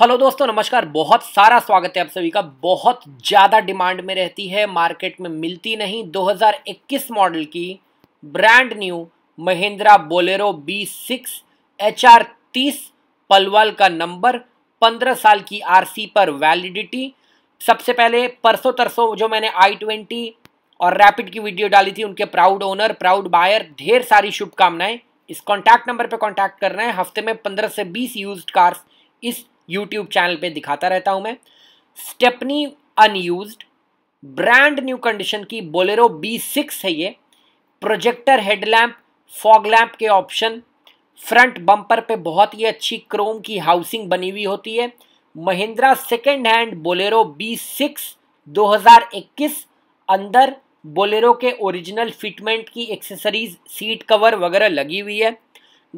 hello दोस्तों नमस्कार बहुत सारा स्वागत है आप सभी का बहुत ज़्यादा डिमांड में रहती है मार्केट में मिलती नहीं 2021 मॉडल की brand new Mahindra Bolero B six H R तीस पलवल का नंबर 15 साल की आरसी पर वैलिडिटी सबसे पहले परसों तरसों जो मैंने आई ट्वेंटी और रैपिड की वीडियो डाली थी उनके प्राउड ओनर प्राउड बायर ढेर सारी शुभकामनाएं इस कॉन्टैक्ट नंबर पर कॉन्टैक्ट करना है हफ्ते में पंद्रह से बीस यूज कार्स इस यूट्यूब चैनल पे दिखाता रहता हूं मैं stepney unused brand new condition की बोलेरो बी सिक्स है ये प्रोजेक्टर हेडलैम्प फॉग लैम्प के ऑप्शन फ्रंट बम्पर पे बहुत ही अच्छी क्रोम की हाउसिंग बनी हुई होती है Mahindra second hand Bolero B six दो अंदर बोलेरो के ओरिजिनल फिटमेंट की एक्सेसरीज सीट कवर वगैरह लगी हुई है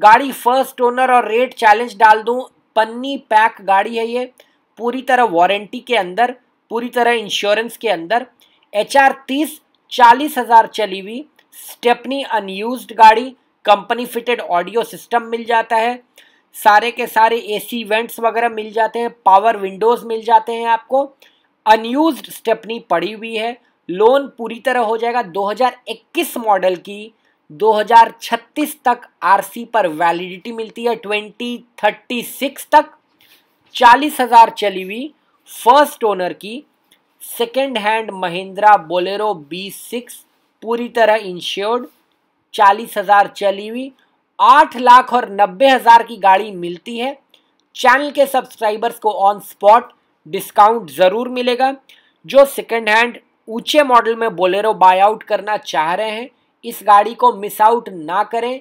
गाड़ी फर्स्ट ओनर और रेट चैलेंज डाल दूं पन्नी पैक गाड़ी है ये पूरी तरह वारंटी के अंदर पूरी तरह इंश्योरेंस के अंदर एच आर तीस चालीस हज़ार चली हुई स्टेपनी अनयूज गाड़ी कंपनी फिटेड ऑडियो सिस्टम मिल जाता है सारे के सारे एसी वेंट्स वगैरह मिल जाते हैं पावर विंडोज मिल जाते हैं आपको अनयूज स्टेपनी पड़ी हुई है लोन पूरी तरह हो जाएगा 2021 मॉडल की 2036 तक आरसी पर वैलिडिटी मिलती है 2036 तक चालीस हजार चली हुई फर्स्ट ओनर की second hand Mahindra Bolero B six पूरी तरह इंश्योर्ड चालीस हजार चली हुई आठ लाख और नब्बे हजार की गाड़ी मिलती है चैनल के सब्सक्राइबर्स को ऑन स्पॉट डिस्काउंट ज़रूर मिलेगा जो सेकेंड हैंड ऊंचे मॉडल में बोलेरो बाय आउट करना चाह रहे हैं इस गाड़ी को मिस आउट ना करें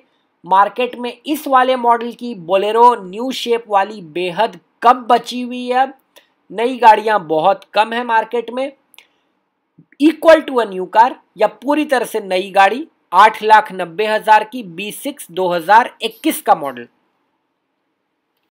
मार्केट में इस वाले मॉडल की बोलेरो न्यू शेप वाली बेहद कम बची हुई है अब नई गाड़ियां बहुत कम है मार्केट में equal to a new car या पूरी तरह से नई गाड़ी आठ लाख नब्बे हज़ार की बी सिक्स दो हज़ार इक्कीस का मॉडल